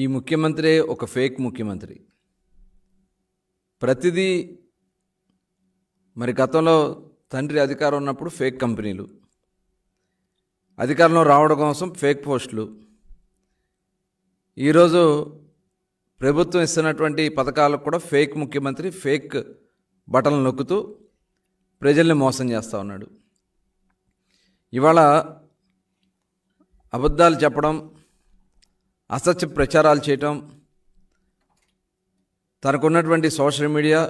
ఈ ముఖ్యమంత్రే ఒక ఫేక్ ముఖ్యమంత్రి ప్రతిదీ మరి గతంలో తండ్రి అధికారం ఉన్నప్పుడు ఫేక్ కంపెనీలు అధికారంలో రావడం కోసం ఫేక్ పోస్టులు ఈరోజు ప్రభుత్వం ఇస్తున్నటువంటి పథకాలకు కూడా ఫేక్ ముఖ్యమంత్రి ఫేక్ బటన్లు నొక్కుతూ ప్రజల్ని మోసం చేస్తూ ఉన్నాడు ఇవాళ అబద్ధాలు చెప్పడం అసత్య ప్రచారాలు చేయటం తనకున్నటువంటి సోషల్ మీడియా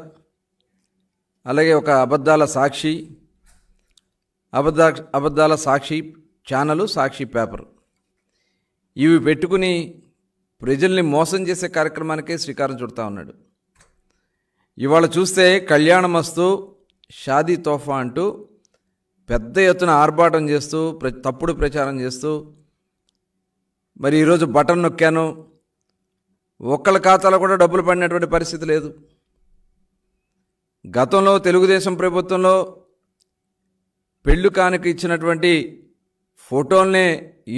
అలాగే ఒక అబద్ధాల సాక్షి అబద్ధ అబద్ధాల సాక్షి ఛానలు సాక్షి పేపర్ ఇవి పెట్టుకుని ప్రజల్ని మోసం చేసే కార్యక్రమానికే శ్రీకారం చుడతా ఉన్నాడు ఇవాళ చూస్తే వస్తూ షాదీ తోఫా అంటూ పెద్ద ఎత్తున ఆర్భాటం చేస్తూ ప్ర తప్పుడు ప్రచారం చేస్తూ మరి ఈరోజు బటన్ నొక్కాను ఒక్కళ్ళ ఖాతాలో కూడా డబ్బులు పడినటువంటి పరిస్థితి లేదు గతంలో తెలుగుదేశం ప్రభుత్వంలో పెళ్ళు కానుక ఇచ్చినటువంటి ఫోటోల్నే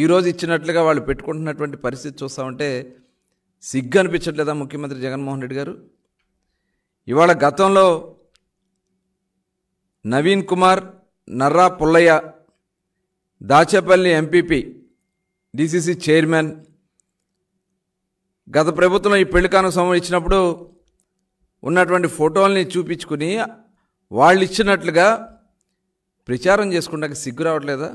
ఈరోజు ఇచ్చినట్లుగా వాళ్ళు పెట్టుకుంటున్నటువంటి పరిస్థితి చూస్తామంటే సిగ్గు అనిపించట్లేదా ముఖ్యమంత్రి జగన్మోహన్ రెడ్డి గారు ఇవాళ గతంలో Naveen Kumar Narra Pullaiah Dachepalli MPP DCC chairman గత ప్రభుత్వం ఈ పెళ్లి సమయం ఇచ్చినప్పుడు ఉన్నటువంటి ఫోటోల్ని చూపించుకుని వాళ్ళు ఇచ్చినట్లుగా ప్రచారం చేసుకుంటాక సిగ్గు రావట్లేదా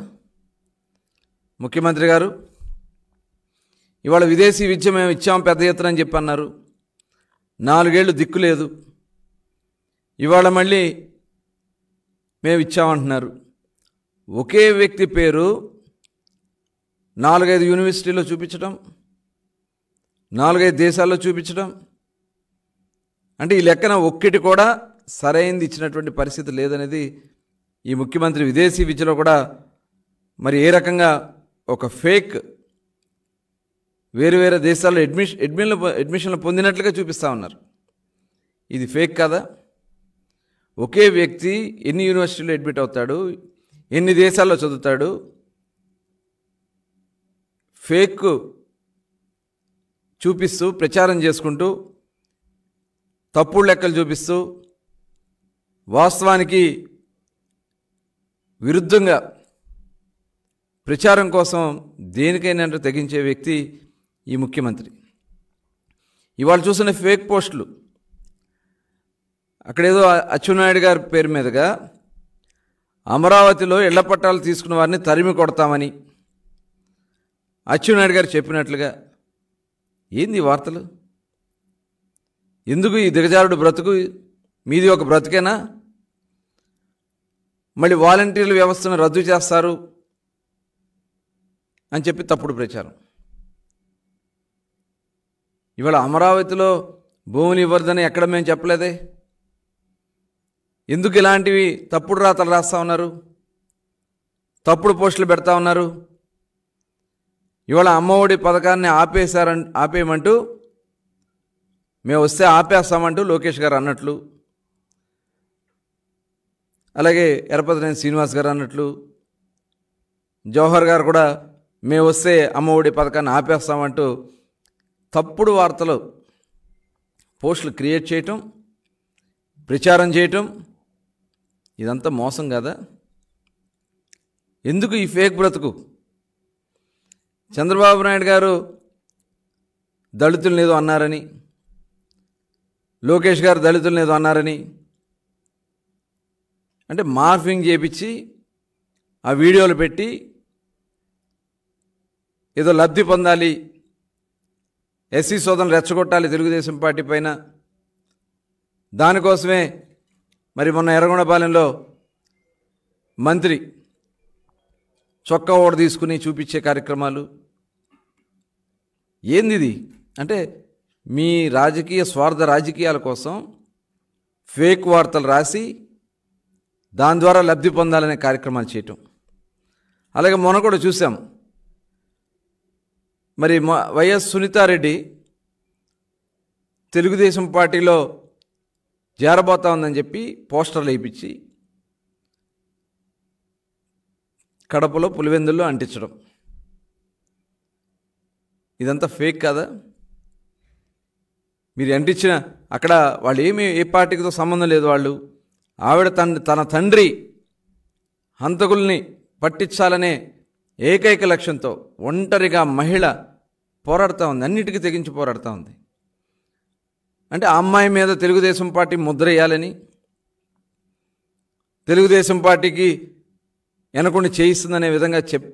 ముఖ్యమంత్రి గారు ఇవాళ విదేశీ విద్య మేము ఇచ్చాం పెద్ద ఎత్తున అని చెప్పి అన్నారు నాలుగేళ్లు దిక్కు లేదు ఇవాళ మళ్ళీ మేము ఇచ్చామంటున్నారు ఒకే వ్యక్తి పేరు నాలుగైదు యూనివర్సిటీలో చూపించడం నాలుగైదు దేశాల్లో చూపించడం అంటే ఈ లెక్కన ఒక్కటి కూడా సరైంది ఇచ్చినటువంటి పరిస్థితి లేదనేది ఈ ముఖ్యమంత్రి విదేశీ విద్యలో కూడా మరి ఏ రకంగా ఒక ఫేక్ వేరు వేరే దేశాల్లో అడ్మిష్ అడ్మిన్లు అడ్మిషన్లు పొందినట్లుగా చూపిస్తూ ఉన్నారు ఇది ఫేక్ కదా ఒకే వ్యక్తి ఎన్ని యూనివర్సిటీలో అడ్మిట్ అవుతాడు ఎన్ని దేశాల్లో చదువుతాడు ఫేక్ చూపిస్తూ ప్రచారం చేసుకుంటూ తప్పుడు లెక్కలు చూపిస్తూ వాస్తవానికి విరుద్ధంగా ప్రచారం కోసం దేనికైనా తెగించే వ్యక్తి ఈ ముఖ్యమంత్రి ఇవాళ చూసిన ఫేక్ పోస్టులు అక్కడేదో అచ్చెన్నాయుడు గారి పేరు మీదుగా అమరావతిలో ఇళ్ల పట్టాలు తీసుకున్న వారిని తరిమి కొడతామని అచ్చెన్నాయుడు గారు చెప్పినట్లుగా ఏంది వార్తలు ఎందుకు ఈ దిగజారుడు బ్రతుకు మీది ఒక బ్రతుకేనా మళ్ళీ వాలంటీర్ల వ్యవస్థను రద్దు చేస్తారు అని చెప్పి తప్పుడు ప్రచారం ఇవాళ అమరావతిలో భూములు ఇవ్వరుదని ఎక్కడ మేము చెప్పలేదే ఎందుకు ఇలాంటివి తప్పుడు రాతలు రాస్తా ఉన్నారు తప్పుడు పోస్టులు పెడతా ఉన్నారు ఇవాళ అమ్మఒడి పథకాన్ని ఆపేశారన్ ఆపేయమంటూ మేము వస్తే ఆపేస్తామంటూ లోకేష్ గారు అన్నట్లు అలాగే ఎరపతినేని శ్రీనివాస్ గారు అన్నట్లు జవహర్ గారు కూడా మేము వస్తే అమ్మఒడి పథకాన్ని ఆపేస్తామంటూ తప్పుడు వార్తలు పోస్టులు క్రియేట్ చేయటం ప్రచారం చేయటం ఇదంతా మోసం కదా ఎందుకు ఈ ఫేక్ బ్రతుకు చంద్రబాబు నాయుడు గారు దళితులు ఏదో అన్నారని లోకేష్ గారు దళితులు ఏదో అన్నారని అంటే మార్ఫింగ్ చేపించి ఆ వీడియోలు పెట్టి ఏదో లబ్ధి పొందాలి ఎస్సీ సోదరులు రెచ్చగొట్టాలి తెలుగుదేశం పార్టీ పైన దానికోసమే మరి మొన్న ఎర్రగొండపాలెంలో మంత్రి చొక్కా ఓడ తీసుకుని చూపించే కార్యక్రమాలు ఏందిది అంటే మీ రాజకీయ స్వార్థ రాజకీయాల కోసం ఫేక్ వార్తలు రాసి దాని ద్వారా లబ్ధి పొందాలనే కార్యక్రమాలు చేయటం అలాగే మొన్న కూడా చూసాం మరి వైఎస్ సునీతారెడ్డి తెలుగుదేశం పార్టీలో జారబోతా ఉందని చెప్పి పోస్టర్లు వేయించి కడపలో పులివెందుల్లో అంటించడం ఇదంతా ఫేక్ కాదా మీరు అంటించిన అక్కడ వాళ్ళు ఏమి ఏ పార్టీకితో సంబంధం లేదు వాళ్ళు ఆవిడ తన తన తండ్రి హంతకుల్ని పట్టించాలనే ఏకైక లక్ష్యంతో ఒంటరిగా మహిళ పోరాడుతూ ఉంది అన్నిటికీ తెగించి పోరాడుతూ ఉంది అంటే ఆ అమ్మాయి మీద తెలుగుదేశం పార్టీ ముద్ర వేయాలని తెలుగుదేశం పార్టీకి వెనకుండా చేయిస్తుందనే విధంగా చెప్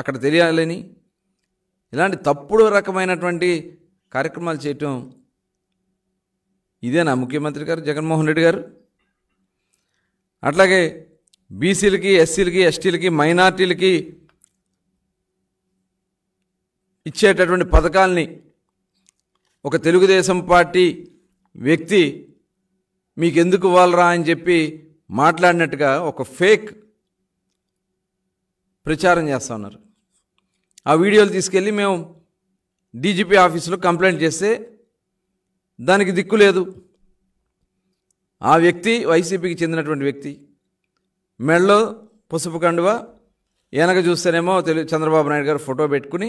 అక్కడ తెలియాలని ఇలాంటి తప్పుడు రకమైనటువంటి కార్యక్రమాలు చేయటం ఇదేనా ముఖ్యమంత్రి గారు జగన్మోహన్ రెడ్డి గారు అట్లాగే బీసీలకి ఎస్సీలకి ఎస్టీలకి మైనార్టీలకి ఇచ్చేటటువంటి పథకాల్ని ఒక తెలుగుదేశం పార్టీ వ్యక్తి మీకు ఎందుకు ఇవ్వాలరా అని చెప్పి మాట్లాడినట్టుగా ఒక ఫేక్ ప్రచారం చేస్తూ ఉన్నారు ఆ వీడియోలు తీసుకెళ్ళి మేము డీజీపీ ఆఫీసులో కంప్లైంట్ చేస్తే దానికి దిక్కు లేదు ఆ వ్యక్తి వైసీపీకి చెందినటువంటి వ్యక్తి మెడలో పసుపు కండువ వెనక చూస్తేనేమో తెలు చంద్రబాబు నాయుడు గారు ఫోటో పెట్టుకుని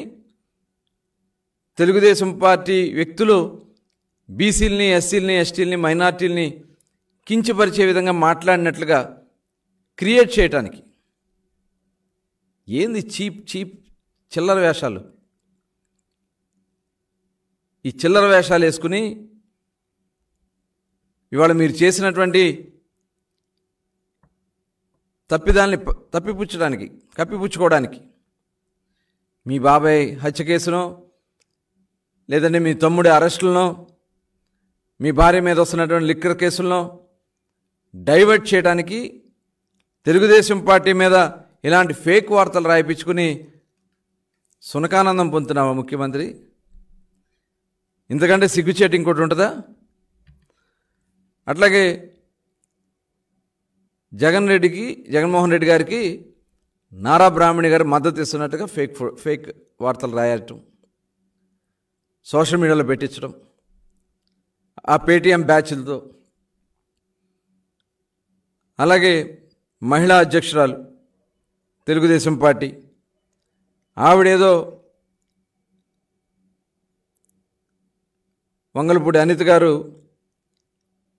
తెలుగుదేశం పార్టీ వ్యక్తులు బీసీలని ఎస్సీలని ఎస్టీలని మైనార్టీలని కించపరిచే విధంగా మాట్లాడినట్లుగా క్రియేట్ చేయటానికి ఏంది చీప్ చీప్ చిల్లర వేషాలు ఈ చిల్లర వేషాలు వేసుకుని ఇవాళ మీరు చేసినటువంటి తప్పిదాన్ని తప్పిపుచ్చడానికి కప్పిపుచ్చుకోవడానికి మీ బాబాయ్ హత్య కేసునో లేదంటే మీ తమ్ముడి అరెస్టులనో మీ భార్య మీద వస్తున్నటువంటి లిక్కర్ కేసులనో డైవర్ట్ చేయడానికి తెలుగుదేశం పార్టీ మీద ఇలాంటి ఫేక్ వార్తలు రాయిపించుకుని సునకానందం పొందుతున్నావా ముఖ్యమంత్రి ఇంతకంటే సిగ్గుచేటు ఇంకోటి ఉంటుందా అట్లాగే జగన్ రెడ్డికి జగన్మోహన్ రెడ్డి గారికి నారా బ్రాహ్మణి గారు మద్దతు ఇస్తున్నట్టుగా ఫేక్ ఫేక్ వార్తలు రాయటం సోషల్ మీడియాలో పెట్టించడం ఆ పేటీఎం బ్యాచ్లతో అలాగే మహిళా అధ్యక్షురాలు తెలుగుదేశం పార్టీ ఆవిడేదో వంగలపూడి అనిత్ గారు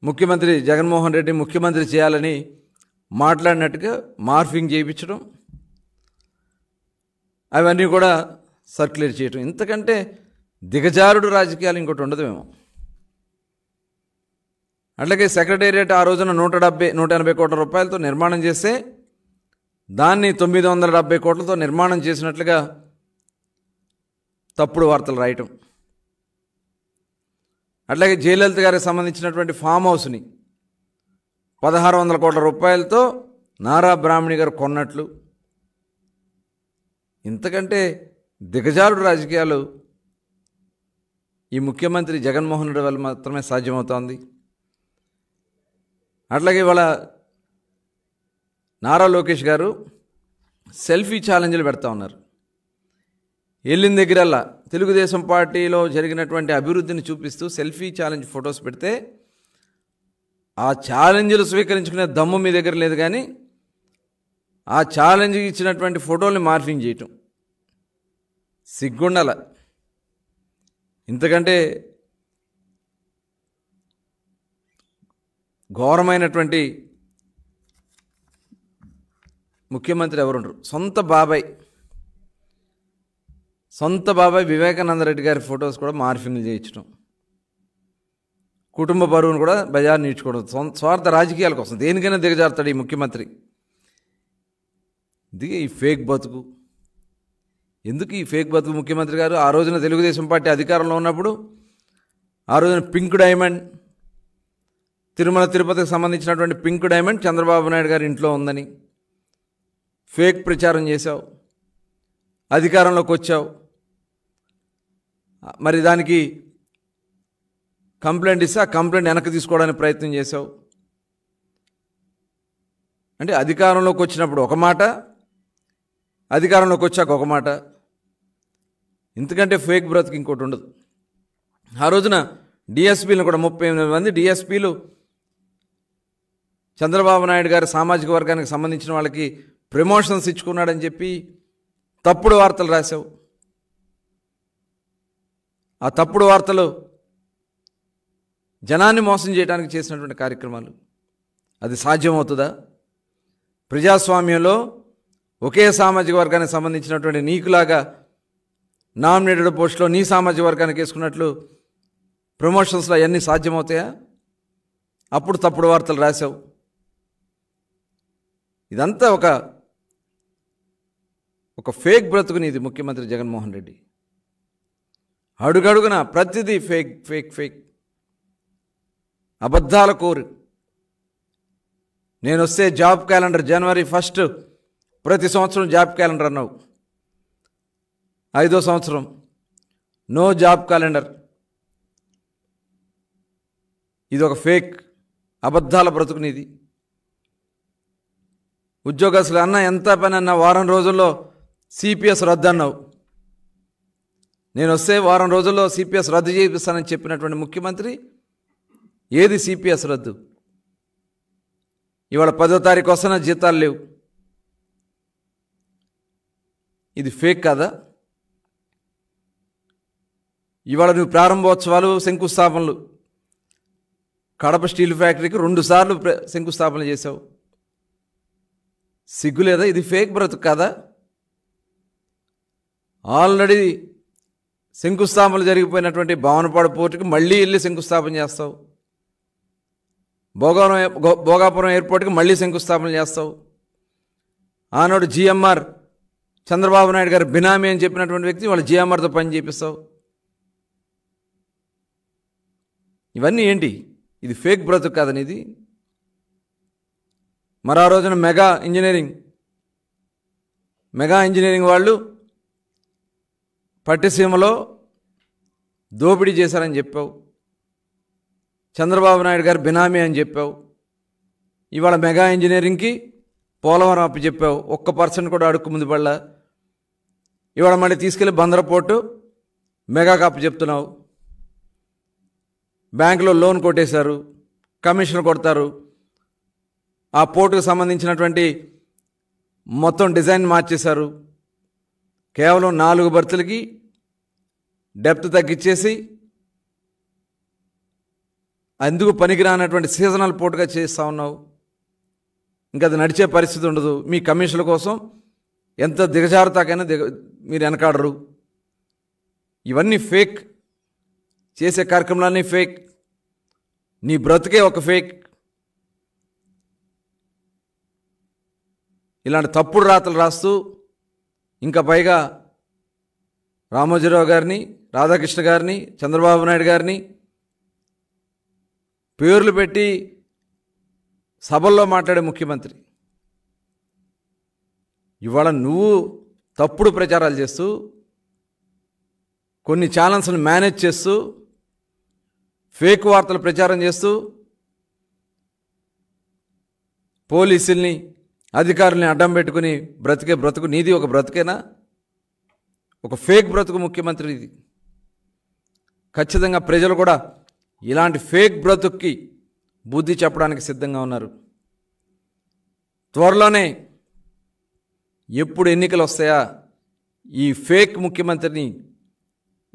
ముఖ్యమంత్రి జగన్మోహన్ రెడ్డి ముఖ్యమంత్రి చేయాలని మాట్లాడినట్టుగా మార్ఫింగ్ చేయించడం అవన్నీ కూడా సర్క్యులేట్ చేయటం ఇంతకంటే దిగజారుడు రాజకీయాలు ఇంకోటి ఉండదేమో అట్లాగే సెక్రటేరియట్ ఆ రోజున నూట డెబ్బై నూట ఎనభై కోట్ల రూపాయలతో నిర్మాణం చేస్తే దాన్ని తొమ్మిది వందల డెబ్బై కోట్లతో నిర్మాణం చేసినట్లుగా తప్పుడు వార్తలు రాయటం అట్లాగే జయలలిత గారికి సంబంధించినటువంటి ఫామ్ హౌస్ని పదహారు వందల కోట్ల రూపాయలతో నారా బ్రాహ్మణి గారు కొన్నట్లు ఇంతకంటే దిగజారుడు రాజకీయాలు ఈ ముఖ్యమంత్రి జగన్మోహన్ రెడ్డి వల్ల మాత్రమే సాధ్యమవుతోంది అట్లాగే ఇవాళ నారా లోకేష్ గారు సెల్ఫీ ఛాలెంజ్లు పెడతా ఉన్నారు వెళ్ళిన దగ్గరల్లా తెలుగుదేశం పార్టీలో జరిగినటువంటి అభివృద్ధిని చూపిస్తూ సెల్ఫీ ఛాలెంజ్ ఫొటోస్ పెడితే ఆ ఛాలెంజ్లు స్వీకరించుకునే దమ్ము మీ దగ్గర లేదు కానీ ఆ ఛాలెంజ్ ఇచ్చినటువంటి ఫోటోల్ని మార్ఫింగ్ చేయటం సిగ్గుండాల ఇంతకంటే ఘోరమైనటువంటి ముఖ్యమంత్రి ఎవరుండరు సొంత బాబాయ్ సొంత బాబాయ్ వివేకానంద రెడ్డి గారి ఫొటోస్ కూడా మార్ఫింగ్లు చేయించడం కుటుంబ బరువును కూడా బజార్ నీడ్చుకోవడం స్వార్థ రాజకీయాల కోసం దేనికైనా దిగజారుతాడు ఈ ముఖ్యమంత్రి దిగే ఈ ఫేక్ బతుకు ఎందుకు ఈ ఫేక్ బతుకు ముఖ్యమంత్రి గారు ఆ రోజున తెలుగుదేశం పార్టీ అధికారంలో ఉన్నప్పుడు ఆ రోజున పింక్ డైమండ్ తిరుమల తిరుపతికి సంబంధించినటువంటి పింక్ డైమండ్ చంద్రబాబు నాయుడు గారి ఇంట్లో ఉందని ఫేక్ ప్రచారం చేశావు అధికారంలోకి వచ్చావు మరి దానికి కంప్లైంట్ ఇస్తే ఆ కంప్లైంట్ వెనక్కి తీసుకోవడానికి ప్రయత్నం చేశావు అంటే అధికారంలోకి వచ్చినప్పుడు ఒక మాట అధికారంలోకి వచ్చాక ఒక మాట ఎందుకంటే ఫేక్ బ్రతుకు ఇంకోటి ఉండదు ఆ రోజున డిఎస్పీలను కూడా ముప్పై ఎనిమిది మంది డిఎస్పీలు చంద్రబాబు నాయుడు గారి సామాజిక వర్గానికి సంబంధించిన వాళ్ళకి ప్రమోషన్స్ ఇచ్చుకున్నాడని చెప్పి తప్పుడు వార్తలు రాశావు ఆ తప్పుడు వార్తలు జనాన్ని మోసం చేయడానికి చేసినటువంటి కార్యక్రమాలు అది సాధ్యమవుతుందా ప్రజాస్వామ్యంలో ఒకే సామాజిక వర్గానికి సంబంధించినటువంటి నీకులాగా నామినేటెడ్ పోస్ట్లో నీ సామాజిక వర్గానికి వేసుకున్నట్లు ప్రమోషన్స్లో అవన్నీ సాధ్యమవుతాయా అప్పుడు తప్పుడు వార్తలు రాశావు ఇదంతా ఒక ఒక ఫేక్ బ్రతుకునేది ముఖ్యమంత్రి జగన్మోహన్ రెడ్డి అడుగడుగున ప్రతిదీ ఫేక్ ఫేక్ ఫేక్ అబద్ధాల కోరు నేను వస్తే జాబ్ క్యాలెండర్ జనవరి ఫస్ట్ ప్రతి సంవత్సరం జాబ్ క్యాలెండర్ అన్నావు ఐదో సంవత్సరం నో జాబ్ క్యాలెండర్ ఇది ఒక ఫేక్ అబద్ధాల బ్రతుకునేది ఉద్యోగస్తులు అన్న ఎంత పని అన్న వారం రోజుల్లో సిపిఎస్ రద్దు అన్నావు నేను వస్తే వారం రోజుల్లో సిపిఎస్ రద్దు చేపిస్తానని చెప్పినటువంటి ముఖ్యమంత్రి ఏది సిపిఎస్ రద్దు ఇవాళ పదో తారీఖు వస్తున్న జీతాలు లేవు ఇది ఫేక్ కాదా ఇవాళ నువ్వు ప్రారంభోత్సవాలు శంకుస్థాపనలు కడప స్టీల్ ఫ్యాక్టరీకి రెండుసార్లు శంకుస్థాపన చేశావు సిగ్గులేదా ఇది ఫేక్ బ్రతుకు కాదా ఆల్రెడీ శంకుస్థాపన జరిగిపోయినటువంటి భావనపాడు పోర్టుకి మళ్ళీ వెళ్ళి శంకుస్థాపన చేస్తావు భోగవరం భోగాపురం ఎయిర్పోర్ట్కి మళ్ళీ శంకుస్థాపన చేస్తావు ఆనాడు జిఎంఆర్ చంద్రబాబు నాయుడు గారు బినామీ అని చెప్పినటువంటి వ్యక్తి వాళ్ళు జిఎంఆర్తో పని చేపిస్తావు ఇవన్నీ ఏంటి ఇది ఫేక్ బ్రతుకు కాదని ఇది మరో రోజున మెగా ఇంజనీరింగ్ మెగా ఇంజనీరింగ్ వాళ్ళు పట్టిసీమలో దోపిడీ చేశారని చెప్పావు చంద్రబాబు నాయుడు గారు బినామీ అని చెప్పావు ఇవాళ మెగా ఇంజనీరింగ్కి పోలవరం అప్పు చెప్పావు ఒక్క పర్సెంట్ కూడా అడుక్కు ముందు పడలా ఇవాళ మళ్ళీ తీసుకెళ్ళి బందరపోర్టు మెగాకు అప్పు చెప్తున్నావు బ్యాంకులో లోన్ కొట్టేశారు కమిషన్ కొడతారు ఆ పోర్టుకు సంబంధించినటువంటి మొత్తం డిజైన్ మార్చేశారు కేవలం నాలుగు బర్తులకి డెప్త్ తగ్గించేసి అందుకు పనికిరానటువంటి సీజనల్ పోటుగా చేస్తూ ఉన్నావు ఇంకా అది నడిచే పరిస్థితి ఉండదు మీ కమిషన్ల కోసం ఎంత దిగజారుతాకైనా దిగ మీరు వెనకాడరు ఇవన్నీ ఫేక్ చేసే కార్యక్రమాలన్నీ ఫేక్ నీ బ్రతుకే ఒక ఫేక్ ఇలాంటి తప్పుడు రాతలు రాస్తూ ఇంకా పైగా రామోజీరావు గారిని రాధాకృష్ణ గారిని చంద్రబాబు నాయుడు గారిని పేర్లు పెట్టి సభల్లో మాట్లాడే ముఖ్యమంత్రి ఇవాళ నువ్వు తప్పుడు ప్రచారాలు చేస్తూ కొన్ని ఛానల్స్ను మేనేజ్ చేస్తూ ఫేక్ వార్తలు ప్రచారం చేస్తూ పోలీసుల్ని అధికారుల్ని అడ్డం పెట్టుకుని బ్రతికే బ్రతుకు నీది ఒక బ్రతుకేనా ఒక ఫేక్ బ్రతుకు ముఖ్యమంత్రి ఇది ఖచ్చితంగా ప్రజలు కూడా ఇలాంటి ఫేక్ బ్రతుక్కి బుద్ధి చెప్పడానికి సిద్ధంగా ఉన్నారు త్వరలోనే ఎప్పుడు ఎన్నికలు వస్తాయా ఈ ఫేక్ ముఖ్యమంత్రిని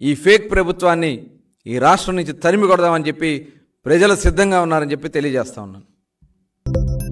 ఈ ఫేక్ ప్రభుత్వాన్ని ఈ రాష్ట్రం నుంచి తరిమి కొడదామని చెప్పి ప్రజలు సిద్ధంగా ఉన్నారని చెప్పి తెలియజేస్తా ఉన్నాను